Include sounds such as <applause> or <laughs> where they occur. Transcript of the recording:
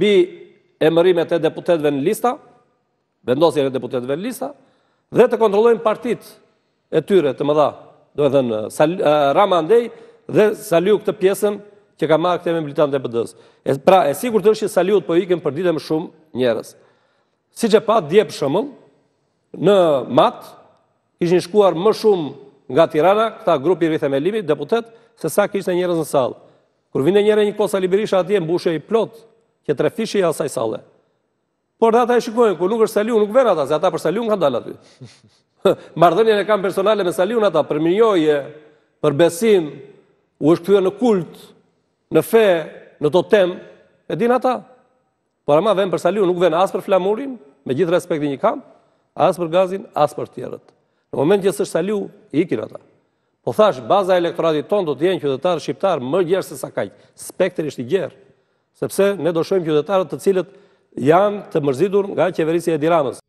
bi emërimet e deputetëve në lista, vendosjen e deputetëve në lista, dhe të kontrollojnë partit e tyre të mëdha, do të thënë Rama Andej dhe Saliu këtë pjesën që ka marrë këtë me militantë e pd Pra, e sigurt është që Saliut po ikën për ditë më shumë njerëz. Siç e pa dje për shembull, në mat ishin shkuar më shumë nga Tirana, këta grupi e limit, deputet, se sa kishte njerëz në sallë. Kur vinte njëra një kosa liberisha atje mbushej plot që tre fishi ja asaj salle. Por ata e shikojnë ku nuk është Saliu, nuk vjen ata, se ata për Saliu kanë dalë aty. <laughs> Marrdhënia e kam personale me Saliun ata për mirëjoje, për besim, u është kthyer në kult, në fe, në totem, e din ata. Por ama venë për Saliu, nuk venë as për flamurin, me gjithë respektin që kam, as për gazin, as për tjerët. Në momentin që s'është Saliu, i ikin ata. Po thash baza e elektoratit ton do të jenë qytetarë shqiptar më gjerë se sa kaq. Spektri është i gjerë sepse ne do shojmë qytetarët të cilët janë të mërzitur nga qeverisja e Tiranës.